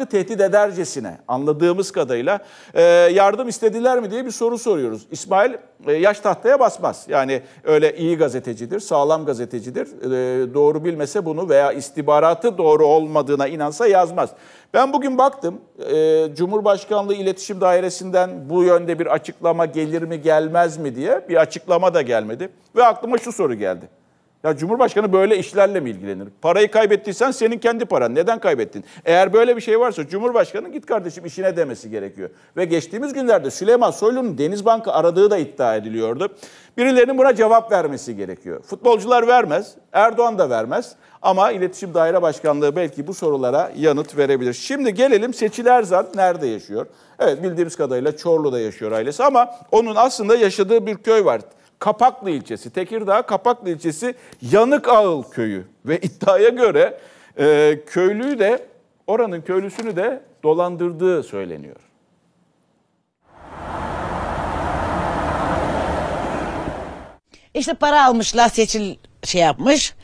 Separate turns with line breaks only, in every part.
hakkı tehdit edercesine anladığımız kadarıyla e, yardım istediler mi diye bir soru soruyoruz. İsmail e, yaş tahtaya basmaz. Yani öyle iyi gazetecidir, sağlam gazetecidir. E, doğru bilmese bunu veya istibaratı doğru olmadığına inansa yazmaz. Ben bugün baktım e, Cumhurbaşkanlığı İletişim Dairesi'nden bu yönde bir açıklama gelir mi gelmez mi diye bir açıklama da gelmedi. Ve aklıma şu soru geldi. Ya Cumhurbaşkanı böyle işlerle mi ilgilenir? Parayı kaybettiysen senin kendi paran. Neden kaybettin? Eğer böyle bir şey varsa Cumhurbaşkanı git kardeşim işine demesi gerekiyor. Ve geçtiğimiz günlerde Süleyman Soylu'nun Deniz Banka aradığı da iddia ediliyordu. Birilerinin buna cevap vermesi gerekiyor. Futbolcular vermez, Erdoğan da vermez. Ama İletişim Daire Başkanlığı belki bu sorulara yanıt verebilir. Şimdi gelelim Seçil Erzan nerede yaşıyor? Evet bildiğimiz kadarıyla Çorlu'da yaşıyor ailesi ama onun aslında yaşadığı bir köy var. Kapaklı ilçesi, Tekirdağ Kapaklı ilçesi Yanık Ağıl köyü ve iddiaya göre e, köylüyü de oranın köylüsünü de dolandırdığı söyleniyor.
İşte para almışlar seçil şey yapmış.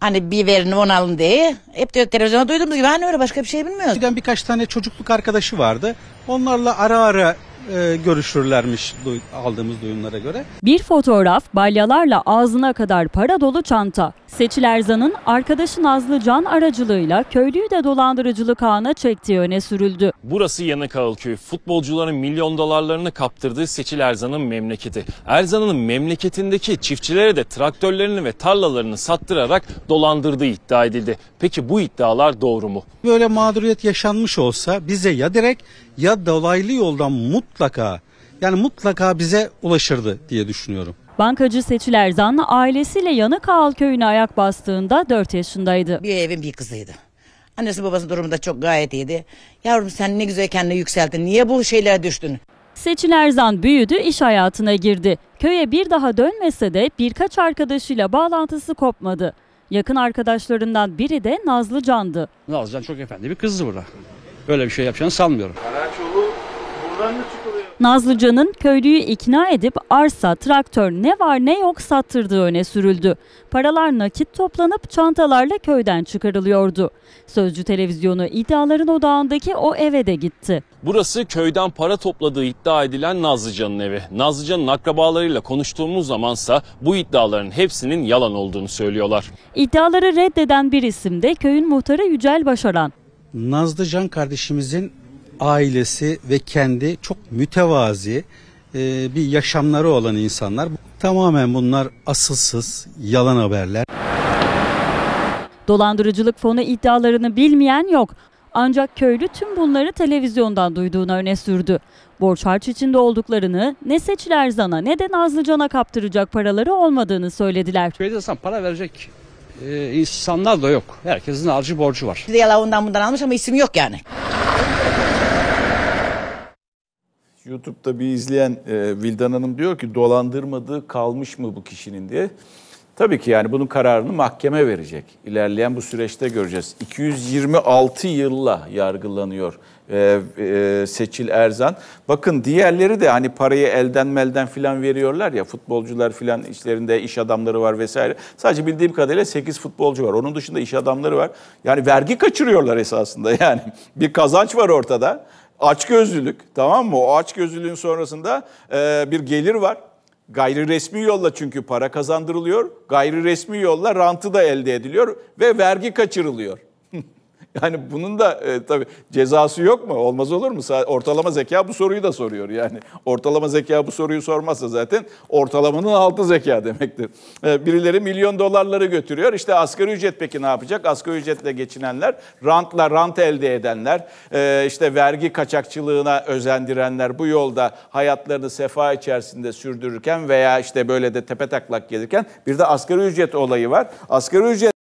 Hani bir verin on alın diye. Hep diyor televizyonda duyduğumuz gibi hani öyle başka bir şey bilmiyoruz.
Birkaç tane çocukluk arkadaşı vardı. Onlarla ara ara e, görüşürlermiş duy, aldığımız duyumlara göre.
Bir fotoğraf balyalarla ağzına kadar para dolu çanta. Seçil Erzan'ın arkadaşı Nazlı Can aracılığıyla köylüyü de dolandırıcılık ağına çektiği öne sürüldü. Burası Yanıkağılköy. Futbolcuların milyon dolarlarını kaptırdığı Seçil Erzan'ın memleketi. Erzan'ın memleketindeki çiftçilere de traktörlerini ve tarlalarını sattırarak dolandırdığı iddia edildi. Peki bu iddialar doğru mu?
Böyle mağduriyet yaşanmış olsa bize ya direkt ya dolaylı yoldan mutlaka yani mutlaka bize ulaşırdı diye düşünüyorum.
Bankacı Seçil Erzanlı ailesiyle Yanık Ağal köyüne ayak bastığında 4 yaşındaydı. Bir evin bir kızıydı. Annesi babası durumu da çok gayet iyiydi. Yavrum sen ne güzel kendini yükselttin. Niye bu şeylere düştün? Seçil Erzan büyüdü, iş hayatına girdi. Köye bir daha dönmese de birkaç arkadaşıyla bağlantısı kopmadı. Yakın arkadaşlarından biri de Nazlı Can'dı. Nazlı Can çok efendi bir
kızdı burada. Böyle bir şey yapacağını sanmıyorum.
Nazlıca'nın köylüyü ikna edip arsa, traktör ne var ne yok sattırdığı öne sürüldü. Paralar nakit toplanıp çantalarla köyden çıkarılıyordu. Sözcü televizyonu iddiaların odağındaki o eve de gitti. Burası köyden para topladığı iddia edilen Nazlıca'nın evi. Nazlıca'nın akrabalarıyla konuştuğumuz zamansa bu iddiaların hepsinin yalan olduğunu söylüyorlar. İddiaları reddeden bir isim de köyün muhtarı Yücel Başaran. Nazlıcan
kardeşimizin ailesi ve kendi çok mütevazi e, bir yaşamları olan insanlar. Tamamen bunlar asılsız yalan haberler.
Dolandırıcılık fonu iddialarını bilmeyen yok. Ancak köylü tüm bunları televizyondan duyduğuna öne sürdü. Borç harç içinde olduklarını ne Seçil Erzan'a ne de Nazlı kaptıracak paraları olmadığını söylediler. Köyde insan para verecek
e, insanlar da yok. Herkesin harcı borcu var.
Bir de yalan ondan bundan almış ama isim yok yani.
YouTube'da bir izleyen e, Vildan Hanım diyor ki dolandırmadığı kalmış mı bu kişinin diye. Tabii ki yani bunun kararını mahkeme verecek. İlerleyen bu süreçte göreceğiz. 226 yılla yargılanıyor e, e, Seçil Erzan. Bakın diğerleri de hani parayı elden melden filan veriyorlar ya futbolcular filan işlerinde iş adamları var vesaire. Sadece bildiğim kadarıyla 8 futbolcu var. Onun dışında iş adamları var. Yani vergi kaçırıyorlar esasında yani. Bir kazanç var ortada açgözlülük tamam mı? O açgözlülüğün sonrasında e, bir gelir var. Gayri resmi yolla çünkü para kazandırılıyor. Gayri resmi yolla rantı da elde ediliyor ve vergi kaçırılıyor. Yani bunun da e, tabii cezası yok mu? Olmaz olur mu? Ortalama zeka bu soruyu da soruyor yani. Ortalama zeka bu soruyu sormazsa zaten ortalamanın altı zeka demektir. E, birileri milyon dolarları götürüyor. İşte asgari ücret peki ne yapacak? Asgari ücretle geçinenler, rantla rant elde edenler, e, işte vergi kaçakçılığına özendirenler bu yolda hayatlarını sefa içerisinde sürdürürken veya işte böyle de tepe taklak gelirken bir de asgari ücret olayı var. Asgari ücret